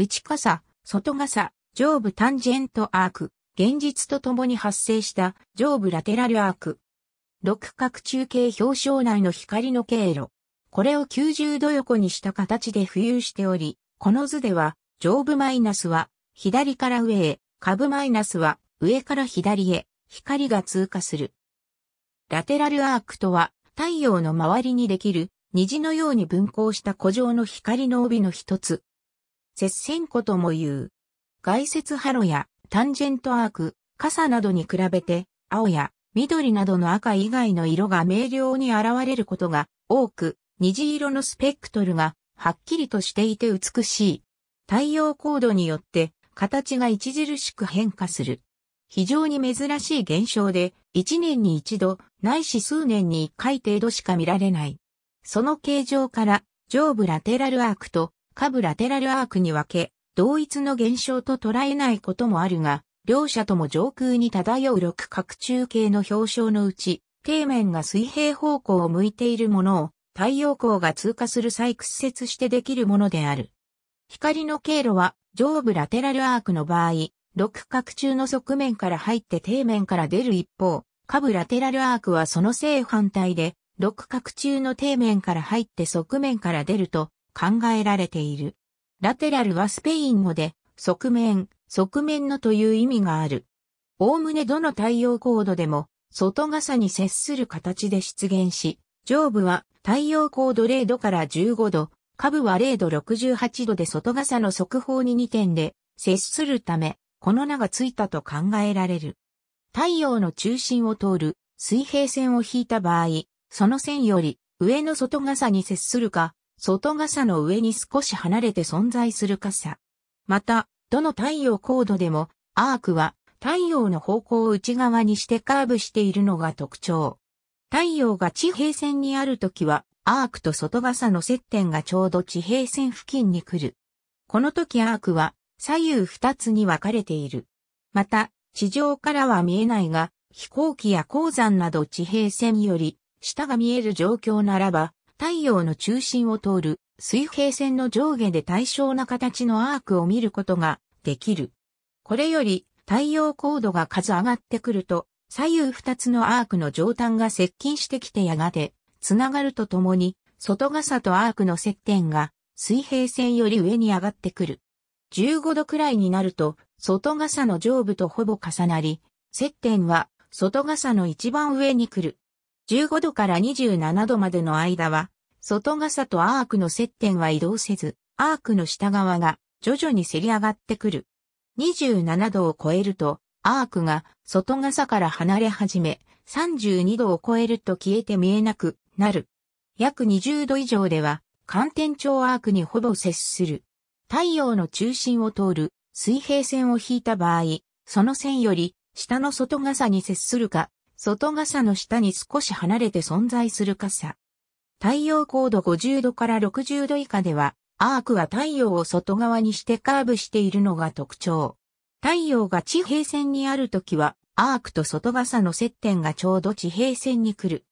内傘、外傘、上部タンジェントアーク、現実とともに発生した上部ラテラルアーク。六角中継表彰内の光の経路。これを90度横にした形で浮遊しており、この図では、上部マイナスは左から上へ、下部マイナスは上から左へ、光が通過する。ラテラルアークとは、太陽の周りにできる虹のように分光した古城の光の帯の一つ、接線弧とも言う。外接ハロやタンジェントアーク、傘などに比べて、青や緑などの赤以外の色が明瞭に現れることが多く、虹色のスペクトルがはっきりとしていて美しい。太陽高度によって形が著しく変化する。非常に珍しい現象で、一年に一度、ないし数年に一回程度しか見られない。その形状から、上部ラテラルアークと下部ラテラルアークに分け、同一の現象と捉えないこともあるが、両者とも上空に漂う六角柱形の表彰のうち、底面が水平方向を向いているものを、太陽光が通過する際屈折してできるものである。光の経路は、上部ラテラルアークの場合、六角柱の側面から入って底面から出る一方、下部ラテラルアークはその正反対で、六角柱の底面から入って側面から出ると、考えられている。ラテラルはスペイン語で、側面、側面のという意味がある。おおむねどの太陽高度でも、外傘に接する形で出現し、上部は太陽高度0度から15度、下部は0度68度で外傘の側方に2点で接するため、この名がついたと考えられる。太陽の中心を通る水平線を引いた場合、その線より上の外傘に接するか、外傘の上に少し離れて存在する傘。また、どの太陽高度でも、アークは太陽の方向を内側にしてカーブしているのが特徴。太陽が地平線にあるときは、アークと外傘の接点がちょうど地平線付近に来る。この時アークは左右二つに分かれている。また、地上からは見えないが、飛行機や鉱山など地平線より下が見える状況ならば、太陽の中心を通る水平線の上下で対称な形のアークを見ることができる。これより太陽高度が数上がってくると左右二つのアークの上端が接近してきてやがてつながるとともに外傘とアークの接点が水平線より上に上がってくる。15度くらいになると外傘の上部とほぼ重なり接点は外傘の一番上に来る。15度から27度までの間は、外傘とアークの接点は移動せず、アークの下側が徐々にせり上がってくる。27度を超えると、アークが外傘から離れ始め、32度を超えると消えて見えなくなる。約20度以上では、寒天頂アークにほぼ接する。太陽の中心を通る水平線を引いた場合、その線より下の外傘に接するか外傘の下に少し離れて存在する傘。太陽高度50度から60度以下では、アークは太陽を外側にしてカーブしているのが特徴。太陽が地平線にあるときは、アークと外傘の接点がちょうど地平線に来る。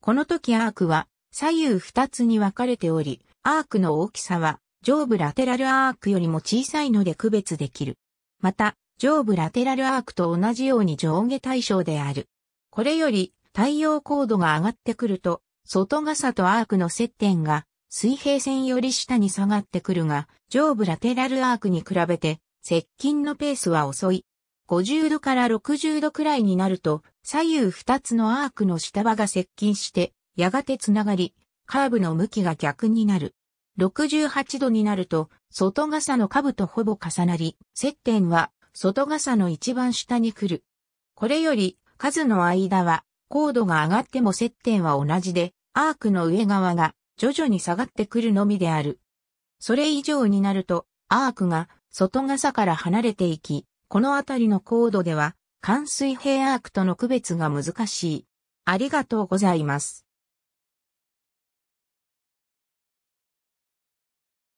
この時アークは左右二つに分かれており、アークの大きさは上部ラテラルアークよりも小さいので区別できる。また、上部ラテラルアークと同じように上下対称である。これより太陽高度が上がってくると、外傘とアークの接点が水平線より下に下がってくるが、上部ラテラルアークに比べて接近のペースは遅い。50度から60度くらいになると、左右2つのアークの下場が接近して、やがてつながり、カーブの向きが逆になる。68度になると、外傘の下部とほぼ重なり、接点は外傘の一番下に来る。これより数の間は、高度が上がっても接点は同じで、アークの上側が徐々に下がってくるのみである。それ以上になると、アークが外傘から離れていき、このあたりの高度では、関水平アークとの区別が難しい。ありがとうございます。